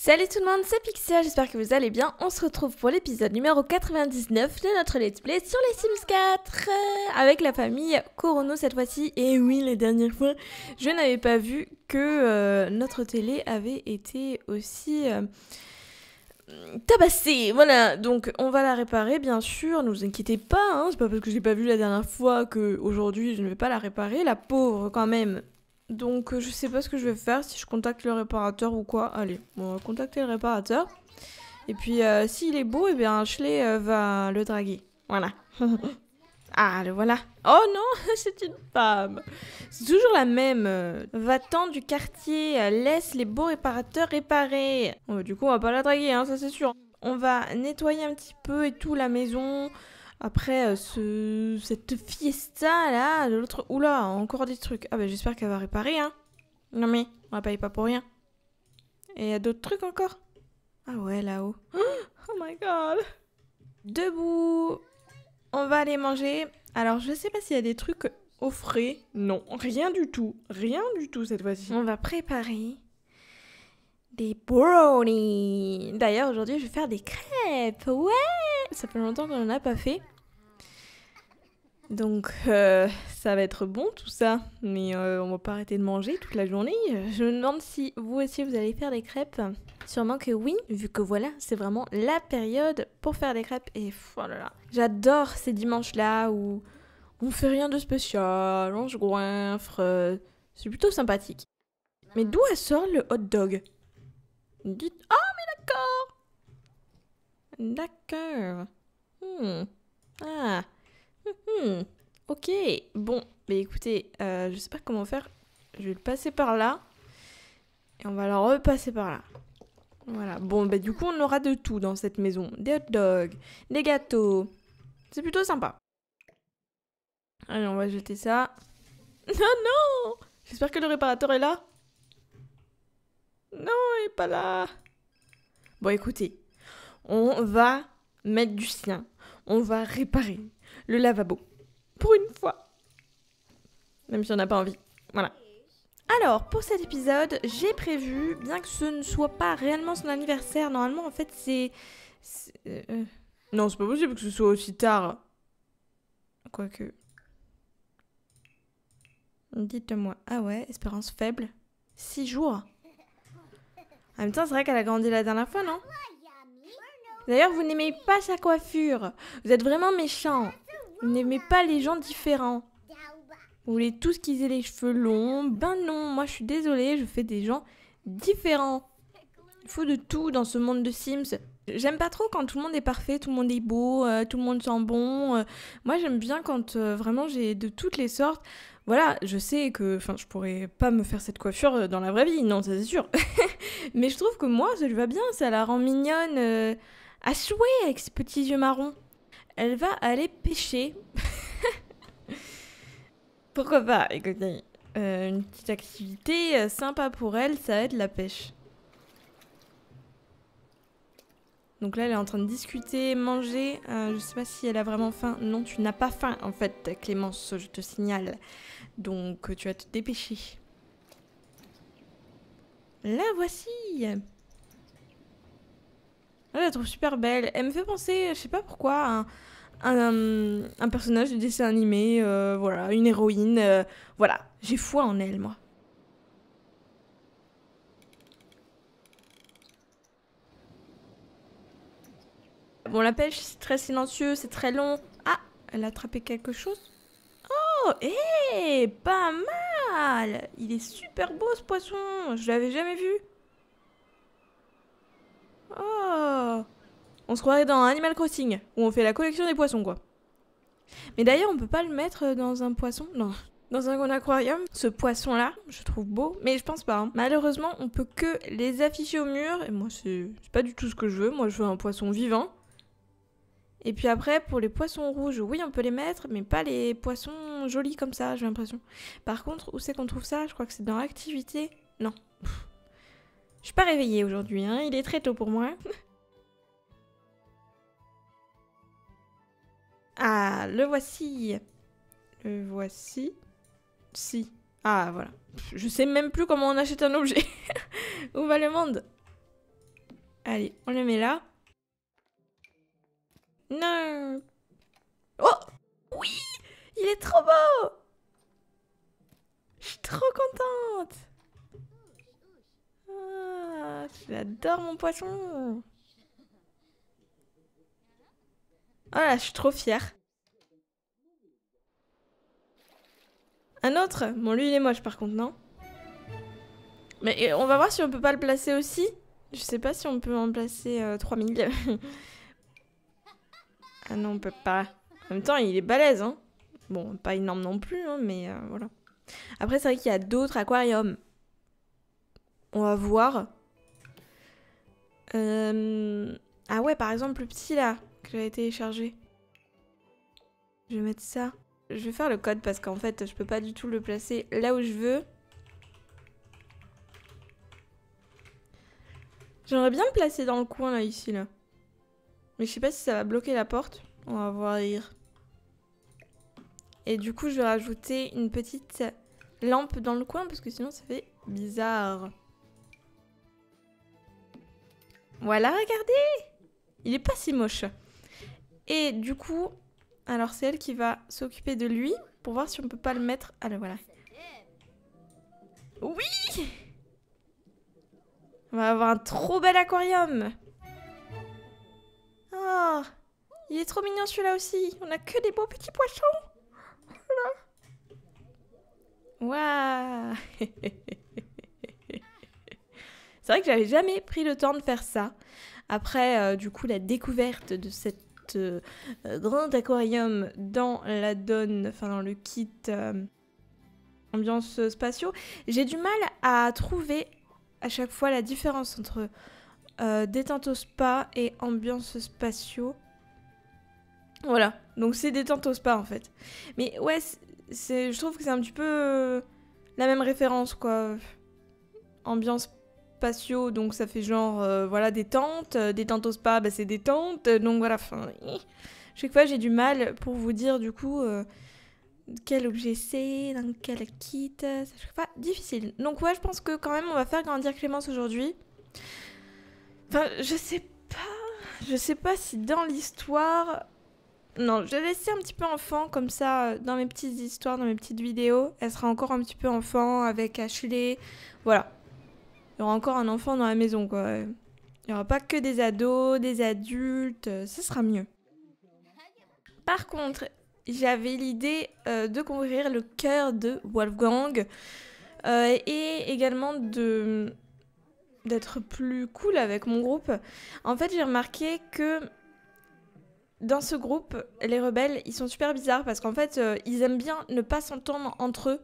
Salut tout le monde, c'est Pixia, j'espère que vous allez bien. On se retrouve pour l'épisode numéro 99 de notre Let's Play sur les Sims 4 avec la famille Corono cette fois-ci. Et oui, la dernière fois, je n'avais pas vu que euh, notre télé avait été aussi euh, tabassée. Voilà, donc on va la réparer bien sûr, ne vous inquiétez pas, hein. c'est pas parce que je l'ai pas vu la dernière fois que aujourd'hui je ne vais pas la réparer, la pauvre quand même. Donc euh, je sais pas ce que je vais faire, si je contacte le réparateur ou quoi. Allez, on va contacter le réparateur. Et puis euh, s'il est beau, et eh bien Ashley euh, va le draguer. Voilà. ah, le voilà. Oh non, c'est une femme. C'est toujours la même. Va-t'en du quartier, laisse les beaux réparateurs réparer. Oh, du coup, on va pas la draguer, hein, ça c'est sûr. On va nettoyer un petit peu et tout la maison. Après, euh, ce, cette fiesta là, de l'autre. Oula, encore des trucs. Ah bah j'espère qu'elle va réparer, hein. Non mais, on la paye pas pour rien. Et il y a d'autres trucs encore Ah ouais, là-haut. Oh my god Debout On va aller manger. Alors, je sais pas s'il y a des trucs au frais. Non, rien du tout. Rien du tout cette fois-ci. On va préparer des brownies. D'ailleurs, aujourd'hui, je vais faire des crêpes. Ouais ça fait longtemps qu'on n'en a pas fait. Donc euh, ça va être bon tout ça, mais euh, on va pas arrêter de manger toute la journée. Je me demande si vous aussi vous allez faire des crêpes. Sûrement que oui, vu que voilà, c'est vraiment la période pour faire des crêpes. Et voilà, oh j'adore ces dimanches-là où on fait rien de spécial, on se goinfre, c'est plutôt sympathique. Mais d'où sort le hot dog Dites, ah mais d'accord D'accord. Hmm. Ah. Hmm, hmm. Ok. Bon, mais écoutez, euh, je sais pas comment faire. Je vais le passer par là. Et on va le repasser par là. Voilà. Bon, bah du coup, on aura de tout dans cette maison. Des hot dogs, des gâteaux. C'est plutôt sympa. Allez, on va jeter ça. Non, non J'espère que le réparateur est là. Non, il est pas là. Bon, écoutez, on va mettre du sien, on va réparer le lavabo. Pour une fois. Même si on n'a pas envie. Voilà. Alors, pour cet épisode, j'ai prévu, bien que ce ne soit pas réellement son anniversaire, normalement, en fait, c'est... Euh, euh. Non, c'est pas possible que ce soit aussi tard. Quoique... Dites-moi. Ah ouais, espérance faible. six jours. En même temps, c'est vrai qu'elle a grandi la dernière fois, non D'ailleurs, vous n'aimez pas sa coiffure. Vous êtes vraiment méchant. Vous n'aimez pas les gens différents. Vous voulez tous qu'ils aient les cheveux longs. Ben non, moi je suis désolée, je fais des gens différents. Il faut de tout dans ce monde de Sims. J'aime pas trop quand tout le monde est parfait, tout le monde est beau, euh, tout le monde sent bon. Euh. moi, j'aime bien quand euh, vraiment j'ai de toutes les sortes. Voilà, je sais que enfin je pourrais pas me faire cette coiffure dans la vraie vie, non, ça c'est sûr. Mais je trouve que moi, ça lui va bien, ça la rend mignonne à souhait avec ses petits yeux marrons. Elle va aller pêcher. Pourquoi pas, écoutez. Euh, une petite activité euh, sympa pour elle, ça aide la pêche. Donc là, elle est en train de discuter, manger. Je euh, je sais pas si elle a vraiment faim. Non, tu n'as pas faim, en fait, Clémence, je te signale. Donc, tu vas te dépêcher. La voici ah, je la trouve super belle. Elle me fait penser, je sais pas pourquoi, un, un, personnage de dessin animé, euh, voilà, une héroïne. Euh, voilà, j'ai foi en elle, moi. Bon, la pêche, c'est très silencieux, c'est très long. Ah, elle a attrapé quelque chose. Oh, hé, pas mal Il est super beau ce poisson, je l'avais jamais vu. Oh On se croirait dans Animal Crossing, où on fait la collection des poissons, quoi. Mais d'ailleurs, on peut pas le mettre dans un poisson Non. Dans un aquarium, ce poisson-là, je trouve beau, mais je pense pas. Hein. Malheureusement, on peut que les afficher au mur, et moi, c'est pas du tout ce que je veux. Moi, je veux un poisson vivant. Et puis après, pour les poissons rouges, oui, on peut les mettre, mais pas les poissons jolis comme ça, j'ai l'impression. Par contre, où c'est qu'on trouve ça Je crois que c'est dans l'activité Non. Je suis pas réveillée aujourd'hui, hein. il est très tôt pour moi. ah, le voici. Le voici. Si. Ah, voilà. Je sais même plus comment on achète un objet. Où va le monde Allez, on le met là. Non Oh Oui Il est trop beau Je suis trop contente ah, j'adore mon poisson. Ah là, je suis trop fière. Un autre Bon, lui, il est moche par contre, non Mais on va voir si on peut pas le placer aussi. Je sais pas si on peut en placer 3000. Euh, ah non, on peut pas. En même temps, il est balèze, hein. Bon, pas énorme non plus, hein, mais euh, voilà. Après, c'est vrai qu'il y a d'autres aquariums. On va voir. Euh, ah ouais, par exemple, le petit là, que j'avais téléchargé. Je vais mettre ça. Je vais faire le code parce qu'en fait, je peux pas du tout le placer là où je veux. J'aimerais bien le placer dans le coin là, ici là. Mais je sais pas si ça va bloquer la porte. On va voir. Et du coup, je vais rajouter une petite lampe dans le coin parce que sinon ça fait bizarre. Voilà, regardez Il est pas si moche. Et du coup, alors c'est elle qui va s'occuper de lui pour voir si on peut pas le mettre. Ah là voilà. Oui On va avoir un trop bel aquarium Oh Il est trop mignon celui-là aussi On a que des beaux petits poissons Waouh C'est vrai que j'avais jamais pris le temps de faire ça. Après, euh, du coup, la découverte de cette euh, euh, grande grand aquarium dans la donne, enfin dans le kit ambiance spatiaux j'ai du mal à trouver à chaque fois la différence entre détente au spa et ambiance spatiaux Voilà, donc c'est détente au spa en fait. Mais ouais, c'est, je trouve que c'est un petit peu la même référence quoi. Ambiance patio, donc ça fait genre euh, voilà des tentes, euh, des tentes au spa, bah, c'est des tentes, euh, donc voilà. enfin... chaque fois j'ai du mal pour vous dire du coup quel objet c'est, dans quel kit, c'est chaque fois difficile. Donc ouais, je pense que quand même on va faire grandir Clémence aujourd'hui. Enfin, je sais pas, je sais pas si dans l'histoire. Non, je vais un petit peu enfant comme ça dans mes petites histoires, dans mes petites vidéos. Elle sera encore un petit peu enfant avec Ashley. Voilà, il y aura encore un enfant dans la maison, quoi. Il n'y aura pas que des ados, des adultes, euh, ce sera mieux. Par contre, j'avais l'idée euh, de conquérir le cœur de Wolfgang euh, et également de d'être plus cool avec mon groupe. En fait, j'ai remarqué que dans ce groupe, les rebelles, ils sont super bizarres parce qu'en fait, ils aiment bien ne pas s'entendre entre eux.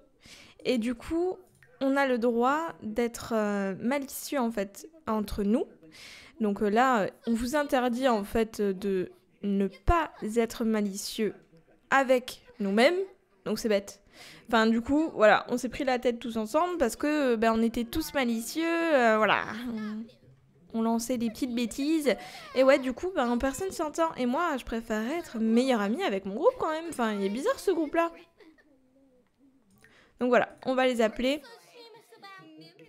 Et du coup, on a le droit d'être euh, malicieux en fait entre nous. Donc euh, là, on vous interdit en fait de ne pas être malicieux avec nous-mêmes. Donc c'est bête. Enfin du coup, voilà, on s'est pris la tête tous ensemble parce que euh, ben, on était tous malicieux, voilà. On, lançait des petites bêtises. Et ouais, du coup, ben, personne s'entend. Et moi, je préfère être meilleure amie avec mon groupe quand même. Enfin, il est bizarre ce groupe-là. Donc voilà, on va les appeler.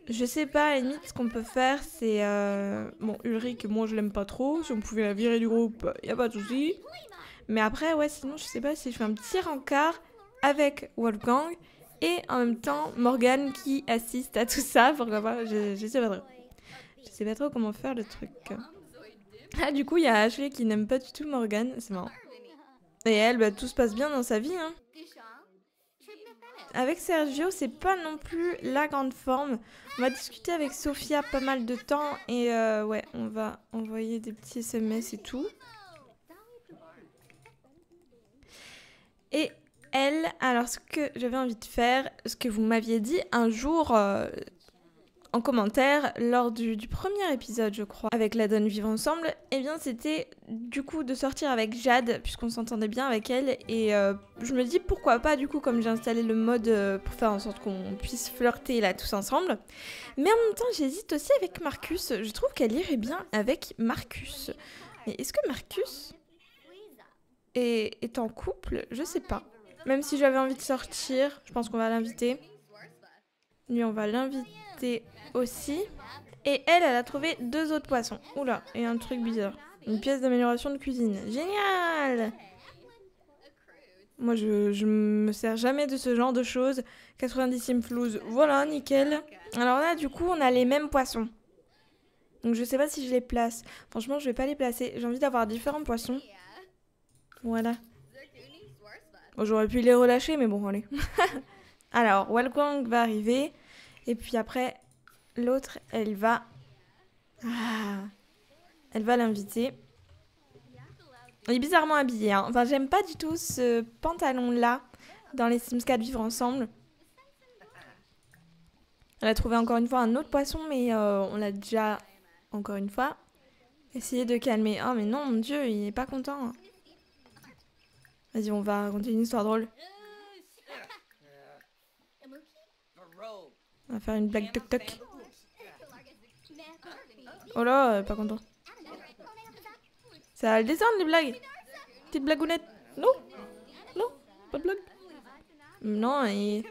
Je sais pas, à limite, ce qu'on peut faire, c'est. Euh, bon, Ulrich, moi je l'aime pas trop. Si on pouvait la virer du groupe, y a pas de soucis. Mais après, ouais, sinon, je sais pas si je fais un petit rencard avec Wolfgang et en même temps Morgane qui assiste à tout ça. Pourquoi pas je, sais pas trop. Je sais pas trop comment faire le truc. Ah, du coup, il y a Ashley qui n'aime pas du tout Morgan C'est marrant. Et elle, bah, tout se passe bien dans sa vie, hein avec Sergio, c'est pas non plus la grande forme. On va discuter avec Sofia pas mal de temps et euh, ouais, on va envoyer des petits SMS et tout. Et elle, alors ce que j'avais envie de faire, ce que vous m'aviez dit un jour euh, en commentaire lors du, premier épisode, je crois, avec la donne Vivre Ensemble, eh bien c'était du coup de sortir avec Jade, puisqu'on s'entendait bien avec elle, et euh, je me dis pourquoi pas, du coup, comme j'ai installé le mode euh, pour faire en sorte qu'on puisse flirter là tous ensemble. Mais en même temps, j'hésite aussi avec Marcus, je trouve qu'elle irait bien avec Marcus. Mais est-ce que Marcus est, est en couple Je sais pas. Même si j'avais envie de sortir, je pense qu'on va l'inviter. Lui, on va l'inviter aussi. Et elle, elle a trouvé deux autres poissons. Oula, et un truc bizarre. Une pièce d'amélioration de cuisine. Génial Moi, je, je me sers jamais de ce genre de choses. 90 flouze. Voilà, nickel. Alors là, du coup, on a les mêmes poissons. Donc je sais pas si je les place. Franchement, je vais pas les placer. J'ai envie d'avoir différents poissons. Voilà. J'aurais pu les relâcher, mais bon, allez. Alors, Walgong va arriver. Et puis après, l'autre, elle va. Ah, elle va l'inviter. Il est bizarrement habillé. Hein. Enfin, j'aime pas du tout ce pantalon-là dans les Sims 4 Vivre Ensemble. Elle a trouvé encore une fois un autre poisson, mais euh, on l'a déjà, encore une fois, essayé de calmer. Oh, mais non, mon Dieu, il est pas content. Vas-y, on va raconter une histoire drôle. On va faire une blague toc toc. Oh, oh là, euh, pas content. Ça va le descendre, les blagues. Petite blagounette. Non Non Pas de blague mm, Non, il...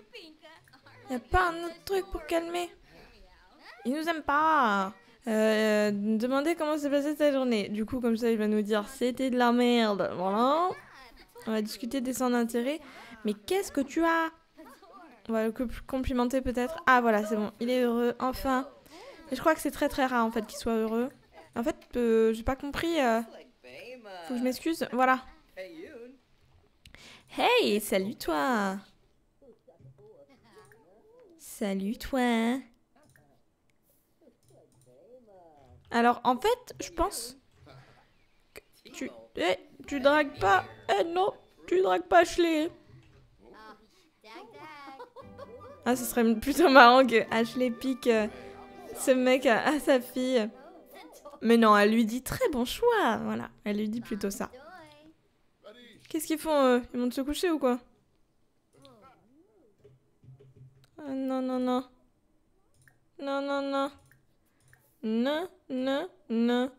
n'y a pas un autre truc pour calmer. Il nous aime pas. Euh, euh demandez comment s'est passée ta journée. Du coup, comme ça, il va nous dire c'était de la merde. On va discuter des centres d'intérêt. Mais qu'est-ce que tu as on va le complimenter peut-être. Ah voilà, c'est bon, il est heureux, enfin. je crois que c'est très très rare en fait qu'il soit heureux. En fait, euh, j'ai pas compris. Euh. Faut que je m'excuse, voilà. Hey, salut toi Salut toi Alors en fait, je pense tu... Eh, tu dragues pas... Eh non, tu dragues pas Ashley ah, ce serait plutôt marrant que Ashley pique euh, ce mec à, sa fille. Mais non, elle lui dit très bon choix. Voilà, elle lui dit plutôt ça. Qu'est-ce qu'ils font Ils vont se coucher ou quoi ah, Non, non, non. Non, non, non. Non, non, non.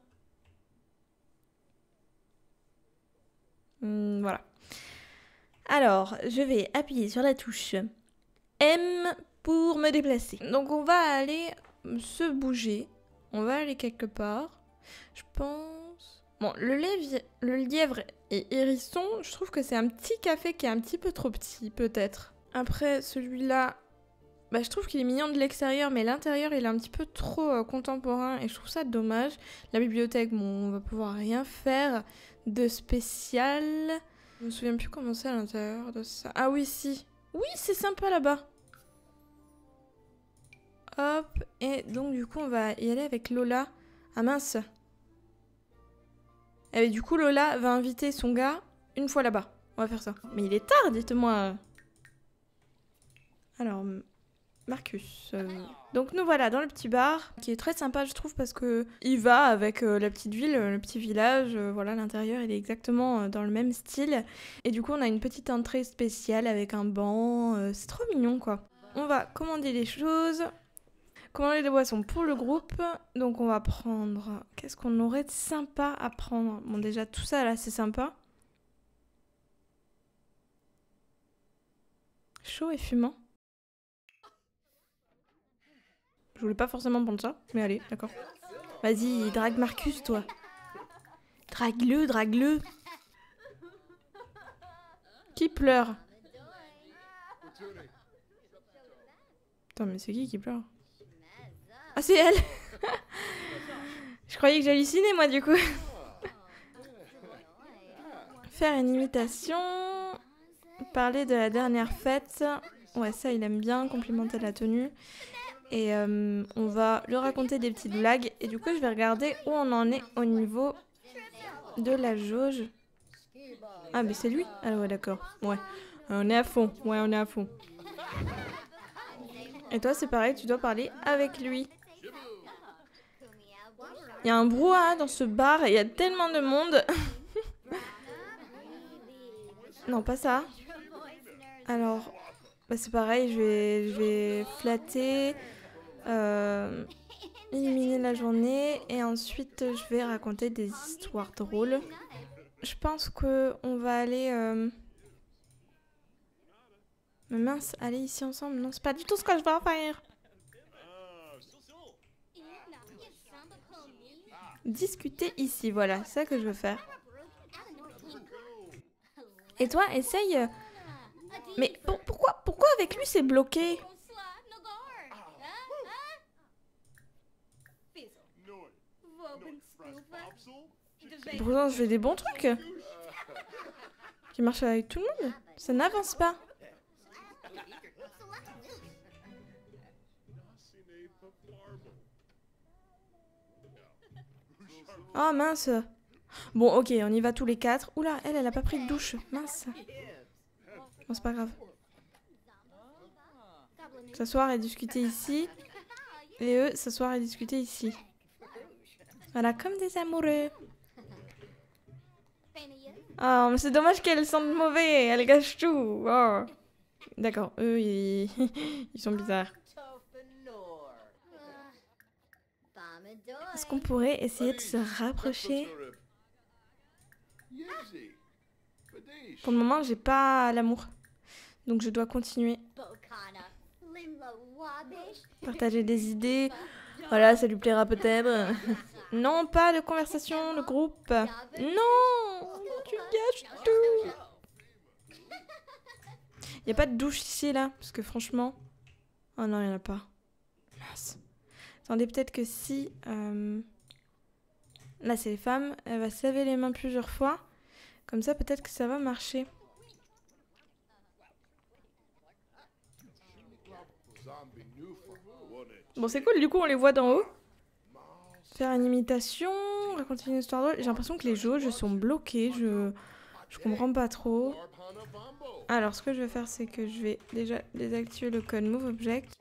Hmm, voilà. Alors, je vais appuyer sur la touche M pour me déplacer. Donc on va aller se bouger. On va aller quelque part. Je pense... Bon, le, le lièvre et hérisson, je trouve que c'est un petit café qui est un petit peu trop petit, peut-être. Après, celui-là, bah, je trouve qu'il est mignon de l'extérieur, mais l'intérieur, il est un petit peu trop euh, contemporain et je trouve ça dommage. La bibliothèque, bon, on va pouvoir rien faire de spécial. Je me souviens plus comment c'est à l'intérieur de ça. Ah oui, si, oui, c'est sympa là-bas. Hop, et donc du coup, on va y aller avec Lola. Ah mince. Et eh ben, du coup, Lola va inviter son gars une fois là-bas. On va faire ça. Mais il est tard, dites-moi. Alors, Marcus. Euh. Donc nous voilà dans le petit bar qui est très sympa je trouve parce que il va avec euh, la petite ville, euh, le petit village, voilà l'intérieur il est exactement dans le même style et du coup on a une petite entrée spéciale avec un banc, c'est trop mignon quoi. On va commander les choses, commander des boissons pour le groupe, donc on va prendre qu'est-ce qu'on aurait de sympa à prendre. Bon déjà tout ça là c'est sympa. Chaud et fumant. Je voulais pas forcément prendre ça, mais allez, d'accord. Vas-y, drague Marcus, toi. Drague-le, drague-le. Qui pleure Attends, mais c'est qui qui pleure Ah, c'est elle Je croyais que j'hallucinais, moi, du coup. Faire une imitation. Parler de la dernière fête. Ouais, ça, il aime bien, complimenter la tenue et euh, on va lui raconter des petites blagues. Et du coup, je vais regarder où on en est au niveau de la jauge. Ah, mais c'est lui Alors, ah, ouais, d'accord. Ouais, on est à fond. Ouais, on est à fond. Et toi, c'est pareil, tu dois parler avec lui. Il y a un brouhaha dans ce bar il y a tellement de monde. non, pas ça. Alors, bah c'est pareil, je vais, je vais flatter, euh, éliminer la journée et ensuite je vais raconter des histoires drôles. Je pense que on va aller. Euh, mince, aller ici ensemble. Non, c'est pas du tout ce que je veux faire. Discuter ici, voilà, c'est ça que je veux faire. Et toi, essaye. Mais pourquoi, pourquoi avec lui c'est bloqué Bah, bah, Pourtant, je fais des bons trucs. Euh. qui marche avec tout le monde. Ça n'avance pas. Oh mince. Bon, ok, on y va tous les quatre. Oula, elle, elle a pas pris de douche. Mince. Bon, c'est pas grave. S'asseoir et discuter ici. Et eux, s'asseoir et discuter ici. Voilà, comme des amoureux. Oh, mais c'est dommage qu'elles sentent mauvais, elles gâchent tout. Oh. D'accord, eux, ils... ils sont bizarres. Est-ce qu'on pourrait essayer de se rapprocher Pour le moment, j'ai pas l'amour. Donc je dois continuer. Partager des idées. Voilà, ça lui plaira peut-être. Non, pas de conversation, le groupe. Non Tu gâches tout y a pas de douche ici, là Parce que franchement... Oh non, il en a pas. Mince. Attendez, peut-être que si... Euh, là, c'est les femmes. Elle va se laver les mains plusieurs fois. Comme ça, peut-être que ça va marcher. Bon, c'est cool. Du coup, on les voit d'en haut. Faire une imitation, raconter une histoire drôle. J'ai l'impression que les jauges sont bloquées, je, je comprends pas trop. Alors ce que je vais faire c'est que je vais déjà désactiver le code move object.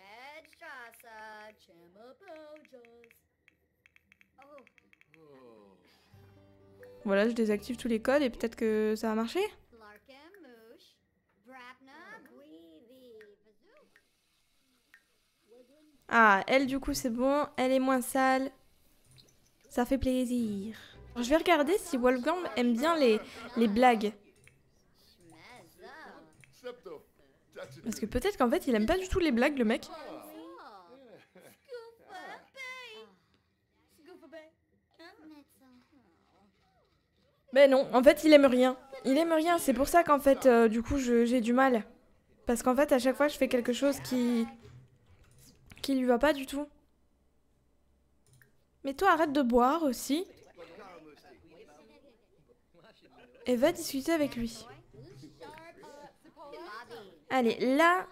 Voilà, je désactive tous les codes et peut-être que ça va marcher. Ah, elle du coup c'est bon, elle est moins sale, ça fait plaisir. Je vais regarder si Wolfgang aime bien les, les blagues. Parce que peut-être qu'en fait, il aime pas du tout les blagues, le mec. Mais ben non, en fait, il aime rien. Il aime rien, c'est pour ça qu'en fait, euh, du coup, j'ai du mal. Parce qu'en fait, à chaque fois, je fais quelque chose qui... qui lui va pas du tout. Mais toi, arrête de boire aussi. Et va discuter avec lui. Allez, là,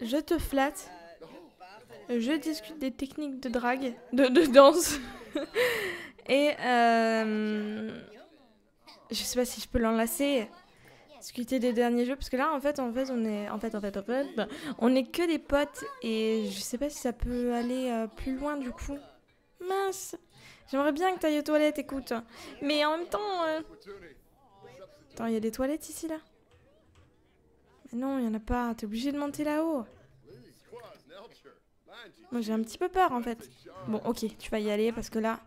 je te flatte. Je discute des techniques de drague, de, danse. Et euh, je sais pas si je peux l'enlacer. Discuter des derniers jeux parce que là en fait en fait on est en fait en fait en fait bah, on est que des potes et je sais pas si ça peut aller euh, plus loin du coup. Mince J'aimerais bien que t'ailles aux toilettes, écoute. Mais en même temps... Euh, Attends, il y a des toilettes ici, là Mais non, il en a pas. T'es obligé de monter là-haut. Moi, j'ai un petit peu peur, en fait. Bon, ok, tu vas y aller, parce que là,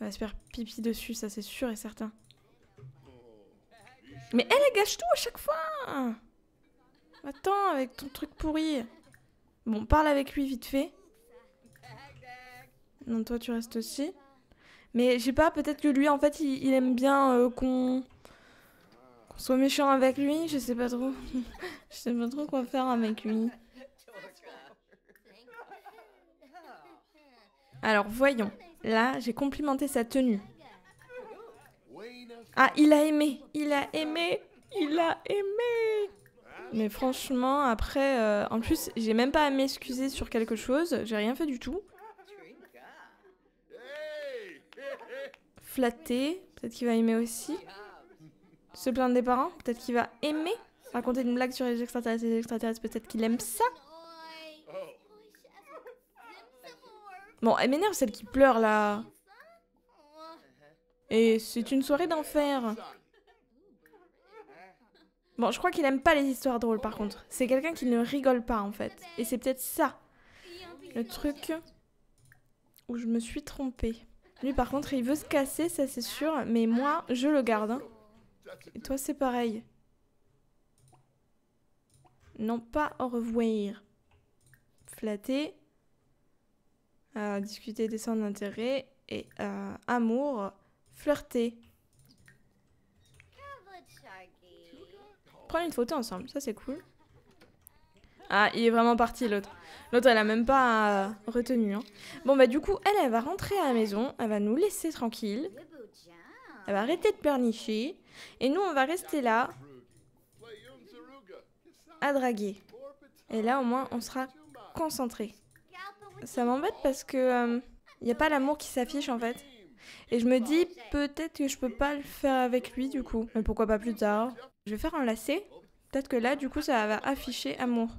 elle va se faire pipi dessus, ça, c'est sûr et certain. Mais elle, elle gâche tout à chaque fois Attends, avec ton truc pourri. Bon, parle avec lui vite fait. Non, toi, tu restes aussi. Mais je sais pas, peut-être que lui, en fait, il, aime bien euh, qu'on soit méchant avec lui. Je sais pas trop. je sais pas trop quoi faire avec lui. Alors, voyons. Là, j'ai complimenté sa tenue. Ah, il a aimé. Il a aimé. Il a aimé. Mais franchement, après, euh, en plus, j'ai même pas à m'excuser sur quelque chose. J'ai rien fait du tout. flatter, peut-être qu'il va aimer aussi. Se plaindre des parents, peut-être qu'il va aimer. Raconter une blague sur les extraterrestres, les extraterrestres, peut-être qu'il aime ça. Bon, elle m'énerve celle qui pleure là. Et c'est une soirée d'enfer. Bon, je crois qu'il aime pas les histoires drôles par contre. C'est quelqu'un qui ne rigole pas en fait. Et c'est peut-être ça le truc où je me suis trompée. Lui, par contre, il veut se casser, ça c'est sûr, mais moi, je le garde. Hein. Et toi, c'est pareil. Non, pas au revoir. Flatter. Euh, discuter des centres d'intérêt. Et euh, amour. Flirter. Prendre une photo ensemble, ça c'est cool. Ah, il est vraiment parti l'autre. L'autre, elle a même pas euh, retenu. Hein. Bon, bah du coup, elle, elle va rentrer à la maison. Elle va nous laisser tranquille. Elle va arrêter de pernicher. Et nous, on va rester là à draguer. Et là, au moins, on sera concentré. Ça m'embête parce que il euh, a pas l'amour qui s'affiche, en fait. Et je me dis, peut-être que je peux pas le faire avec lui, du coup. Mais pourquoi pas plus tard Je vais faire un lacet. Peut-être que là, du coup, ça va afficher amour.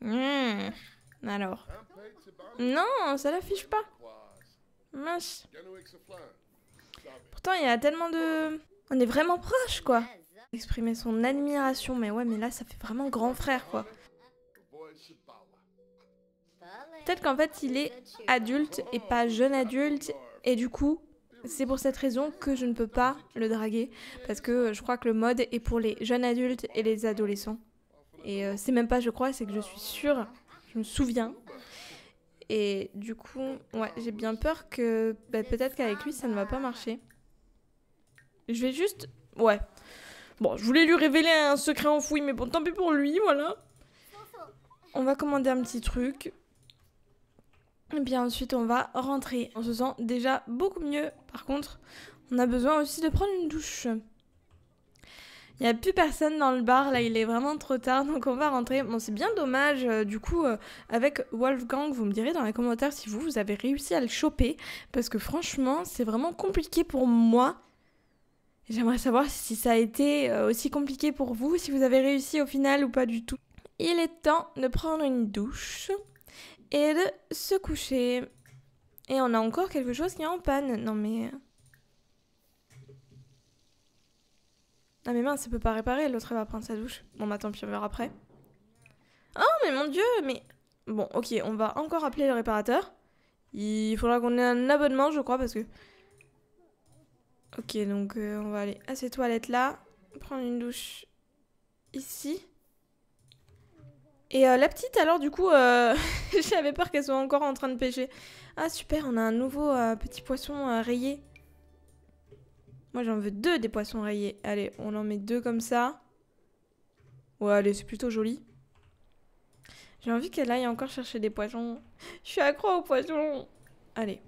Hmm. Alors. Non, ça l'affiche pas. Mince. Pourtant, il y a tellement de... On est vraiment proche, quoi. Exprimer son admiration, mais ouais, mais là, ça fait vraiment grand frère, quoi. Peut-être qu'en fait, il est adulte et pas jeune adulte, et du coup, c'est pour cette raison que je ne peux pas le draguer, parce que je crois que le mode est pour les jeunes adultes et les adolescents. Et euh, c'est même pas je crois, c'est que je suis sûre, je me souviens. Et du coup, ouais, j'ai bien peur que bah, peut-être qu'avec lui, ça ne va pas marcher. Je vais juste... Ouais. Bon, je voulais lui révéler un secret enfoui, mais bon, tant pis pour lui, voilà. On va commander un petit truc. Et bien ensuite, on va rentrer. On se sent déjà beaucoup mieux. Par contre, on a besoin aussi de prendre une douche. Il n'y a plus personne dans le bar, là il est vraiment trop tard, donc on va rentrer. Bon, c'est bien dommage, euh, du coup, euh, avec Wolfgang, vous me direz dans les commentaires si vous, vous avez réussi à le choper, parce que franchement, c'est vraiment compliqué pour moi. J'aimerais savoir si ça a été euh, aussi compliqué pour vous, si vous avez réussi au final ou pas du tout. Il est temps de prendre une douche et de se coucher. Et on a encore quelque chose qui est en panne. Non mais... Ah mais mince, ça peut pas réparer, l'autre va prendre sa douche. Bon bah puis on verra après. Oh mais mon dieu, mais... Bon ok, on va encore appeler le réparateur. Il faudra qu'on ait un abonnement je crois parce que... Ok donc euh, on va aller à ces toilettes là, prendre une douche ici. Et euh, la petite alors du coup, euh, j'avais peur qu'elle soit encore en train de pêcher. Ah super, on a un nouveau petit poisson rayé. Moi, j'en veux deux des poissons rayés. Allez, on en met deux comme ça. Ouais, allez, c'est plutôt joli. J'ai envie qu'elle aille encore chercher des poissons. Je suis accro aux poissons. Allez,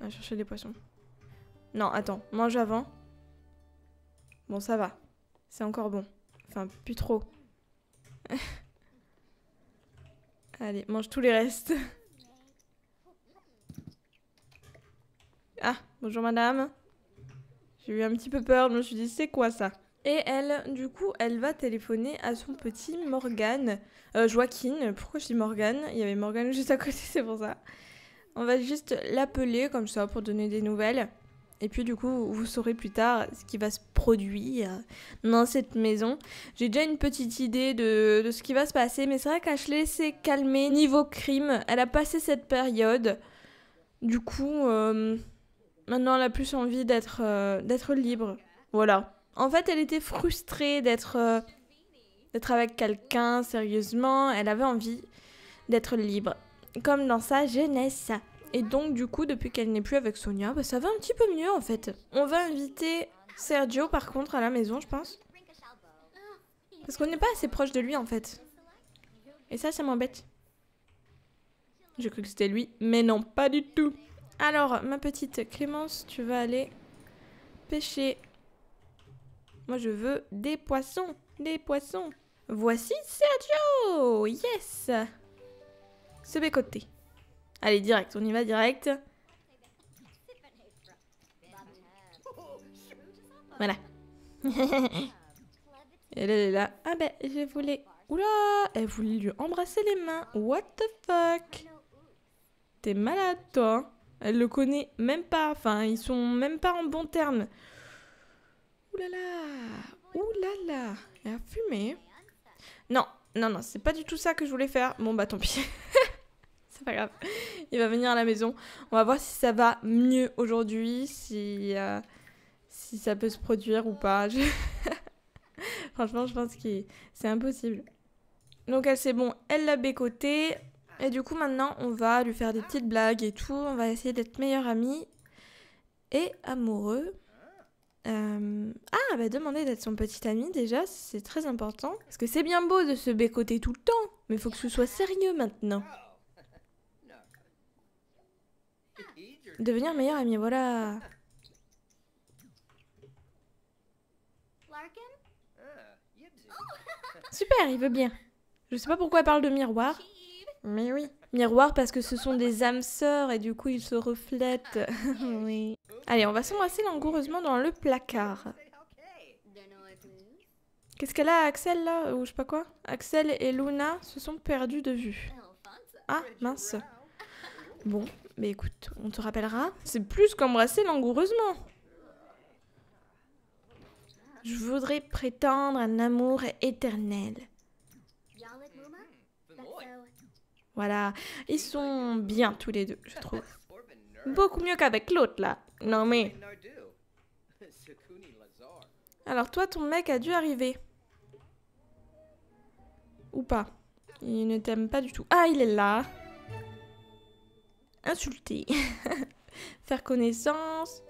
on va chercher des poissons. Non, attends, mange avant. Bon, ça va. C'est encore bon. Enfin, plus trop. Allez, mange tous les restes. ah, bonjour madame. J'ai eu un petit peu peur, je me suis dit c'est quoi ça Et elle, du coup, elle va téléphoner à son petit Morgan, euh, Joaquin, pourquoi je dis Morgan Il y avait Morgan juste à côté, c'est pour ça. On va juste l'appeler comme ça pour donner des nouvelles. Et puis du coup, vous saurez plus tard ce qui va se produire dans cette maison. J'ai déjà une petite idée de, ce qui va se passer, mais c'est vrai qu'Ashley s'est calmée niveau crime. Elle a passé cette période. Du coup, euh, Maintenant, elle a plus envie d'être euh, d'être libre. Voilà. En fait, elle était frustrée d'être euh, d'être avec quelqu'un sérieusement. Elle avait envie d'être libre, comme dans sa jeunesse. Et donc, du coup, depuis qu'elle n'est plus avec Sonia, bah, ça va un petit peu mieux en fait. On va inviter Sergio, par contre, à la maison, je pense. Parce qu'on n'est pas assez proche de lui en fait. Et ça, ça m'embête. Je cru que c'était lui, mais non, pas du tout. Alors, ma petite Clémence, tu vas aller pêcher. Moi, je veux des poissons. Des poissons. Voici Sergio Yes Se bécoter. Allez, direct. On y va direct. Voilà. elle est là. Ah ben, je voulais... Oula Elle voulait lui embrasser les mains. What the fuck T'es malade, toi hein? Elle le connaît même pas. Enfin, ils sont même pas en bon terme Ouh là là Ouh là là Elle a fumé. Non, non, non, c'est pas du tout ça que je voulais faire. Bon, bah tant pis. c'est pas grave. Il va venir à la maison. On va voir si ça va mieux aujourd'hui, si, euh, si ça peut se produire ou pas. Franchement, je pense que c'est impossible. Donc elle, c'est bon, elle l'a bécoté. Et du coup, maintenant, on va lui faire des petites blagues et tout. On va essayer d'être meilleur ami et amoureux. Ah, Ah, bah demander d'être son petit ami déjà, c'est très important. Parce que c'est bien beau de se bécoter tout le temps, mais il faut que ce soit sérieux maintenant. Devenir meilleur ami, voilà. Super, il veut bien. Je sais pas pourquoi elle parle de miroir. Mais oui. Miroir parce que ce sont des âmes sœurs et du coup ils se reflètent. oui. Allez, on va s'embrasser langoureusement dans le placard. Qu'est-ce qu'elle a, Axel, là Ou je sais pas quoi Axel et Luna se sont perdus de vue. Ah, mince. Bon, mais écoute, on te rappellera. C'est plus qu'embrasser langoureusement. Je voudrais prétendre un amour éternel. Voilà, ils sont bien tous les deux, je trouve. Beaucoup mieux qu'avec l'autre là. Non mais. Alors toi, ton mec a dû arriver. Ou pas. Il ne t'aime pas du tout. Ah, il est là. Insulter. Faire connaissance.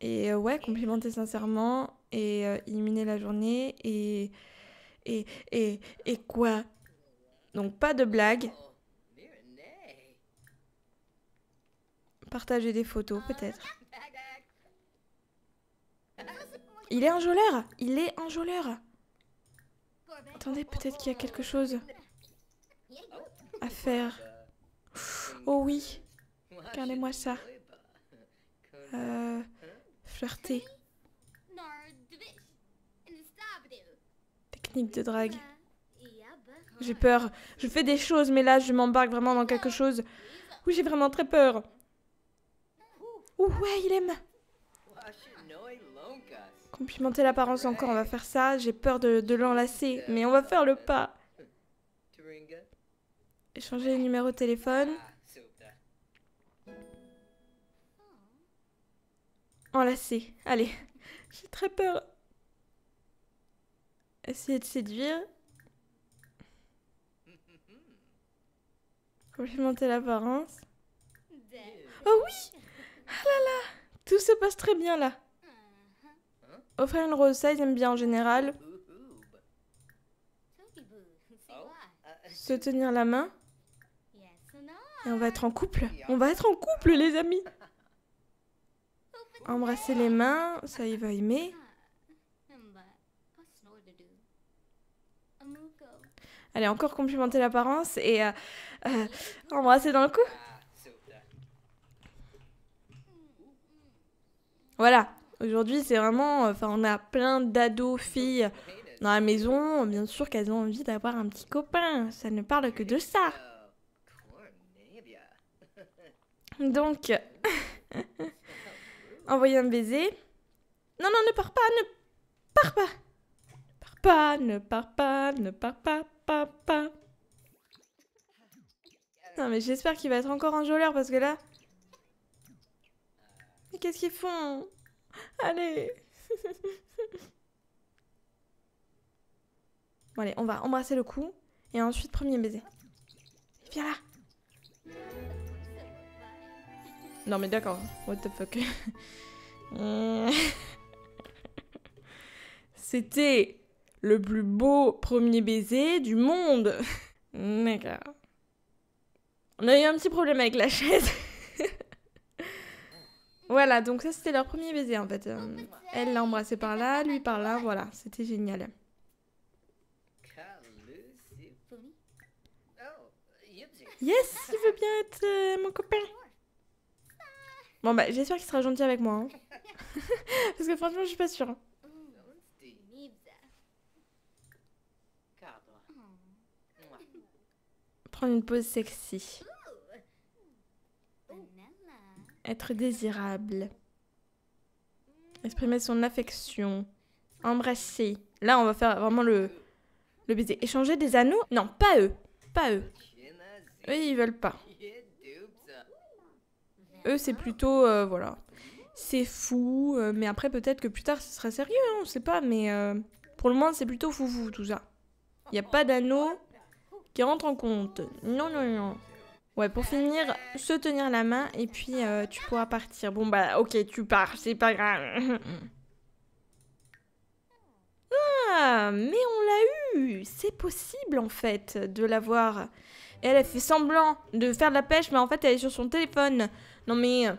Et euh, ouais, complimenter sincèrement. Et éliminer euh, la journée. Et et, et, et quoi Donc pas de blague. Partager des photos peut-être. Il est enjôleur Il est un Attendez, peut-être qu'il y a quelque chose à faire. Oh oui Regardez-moi ça. Euh, flirter. de drague. J'ai peur. Je fais des choses, mais là, je m'embarque vraiment dans quelque chose. Oui, j'ai vraiment très peur. ouais, il aime. Complimenter l'apparence encore, on va faire ça. J'ai peur de, de l'enlacer, mais on va faire le pas. Échanger les numéros de téléphone. Enlacer. Allez, j'ai très peur. Essayer de séduire. Complimenter l'apparence. Oh oui Ah là là Tout se passe très bien là. Uh-huh. Offrir une rose, ça ils aiment bien en général. Se tenir la main. Et on va être en couple. On va être en couple les amis. Embrasser les mains, ça il va aimer. Allez, encore complimenter l'apparence et euh, euh embrasser dans le cou. Voilà, aujourd'hui c'est vraiment, enfin on a plein d'ados filles dans la maison, bien sûr qu'elles ont envie d'avoir un petit copain, ça ne parle que de ça. Donc, envoyer un baiser. Non, non, ne pars pas, ne pars pas pas, ne pars pas, ne pars pas, pas, pas. Non mais j'espère qu'il va être encore un joueur parce que là... Mais qu'est-ce qu'ils font Allez Bon allez, on va embrasser le cou et ensuite premier baiser. Viens là Non mais d'accord, what the fuck C'était le plus beau premier baiser du monde. D'accord. On a eu un petit problème avec la chaise. voilà, donc ça c'était leur premier baiser en fait. Euh, elle l'a embrassé par là, lui par là, voilà, c'était génial. Yes, il veut bien être euh, mon copain. Bon bah j'espère qu'il sera gentil avec moi. Hein. Parce que franchement je suis pas sûre. Hein. une pause sexy. Être désirable. Exprimer son affection. Embrasser. Là, on va faire vraiment le, le baiser. Échanger des anneaux Non, pas eux. Pas eux. Eux, ils veulent pas. Eux, c'est plutôt... Euh, voilà. C'est fou, euh, mais après, peut-être que plus tard, ce sera sérieux, hein, on sait pas. Mais euh, pour le moins c'est plutôt fou fou tout ça. Il n'y a pas d'anneaux qui rentre en compte. Non, non, non. Ouais, pour finir, se tenir la main et puis euh, tu pourras partir. Bon, bah, ok, tu pars, c'est pas grave. ah, mais on l'a eu C'est possible, en fait, de l'avoir. elle a fait semblant de faire de la pêche, mais en fait, elle est sur son téléphone. Non, mais... Euh,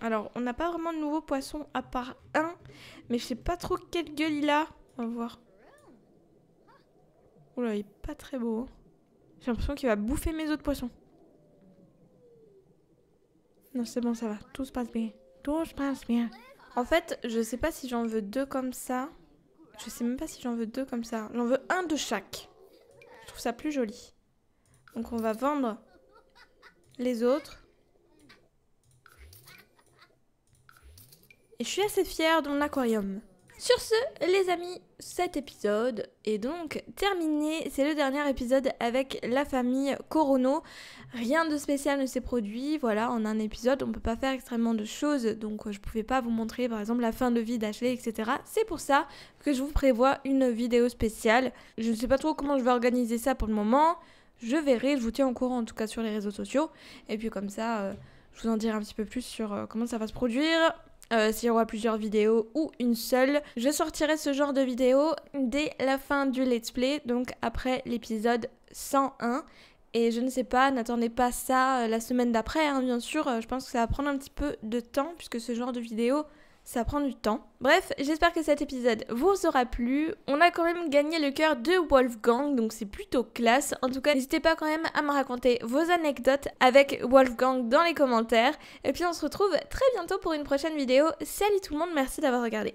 alors, on n'a pas vraiment de nouveaux poissons à part un, mais je sais pas trop quelle gueule il a. On va voir. Oula, il est pas très beau. Hein. J'ai l'impression qu'il va bouffer mes autres poissons. Non, c'est bon, ça va. Tout se passe bien. Tout se passe bien. En fait, je sais pas si j'en veux deux comme ça. Je sais même pas si j'en veux deux comme ça. J'en veux un de chaque. Je trouve ça plus joli. Donc on va vendre les autres. Et je suis assez fière de mon aquarium. Sur ce, les amis, cet épisode est donc terminé. C'est le dernier épisode avec la famille Corono. Rien de spécial ne s'est produit. Voilà, en un épisode, on ne peut pas faire extrêmement de choses. Donc, je ne pouvais pas vous montrer, par exemple, la fin de vie d'Ashley, etc. C'est pour ça que je vous prévois une vidéo spéciale. Je ne sais pas trop comment je vais organiser ça pour le moment. Je verrai, je vous tiens au courant en tout cas sur les réseaux sociaux. Et puis comme ça, euh, je vous en dirai un petit peu plus sur euh, comment ça va se produire si euh, s'il y aura plusieurs vidéos ou une seule. Je sortirai ce genre de vidéo dès la fin du let's play, donc après l'épisode 101. Et je ne sais pas, n'attendez pas ça euh, la semaine d'après, hein, bien sûr. Euh, je pense que ça va prendre un petit peu de temps puisque ce genre de vidéo ça prend du temps. Bref, j'espère que cet épisode vous aura plu. On a quand même gagné le cœur de Wolfgang, donc c'est plutôt classe. En tout cas, n'hésitez pas quand même à me raconter vos anecdotes avec Wolfgang dans les commentaires. Et puis on se retrouve très bientôt pour une prochaine vidéo. Salut tout le monde, merci d'avoir regardé.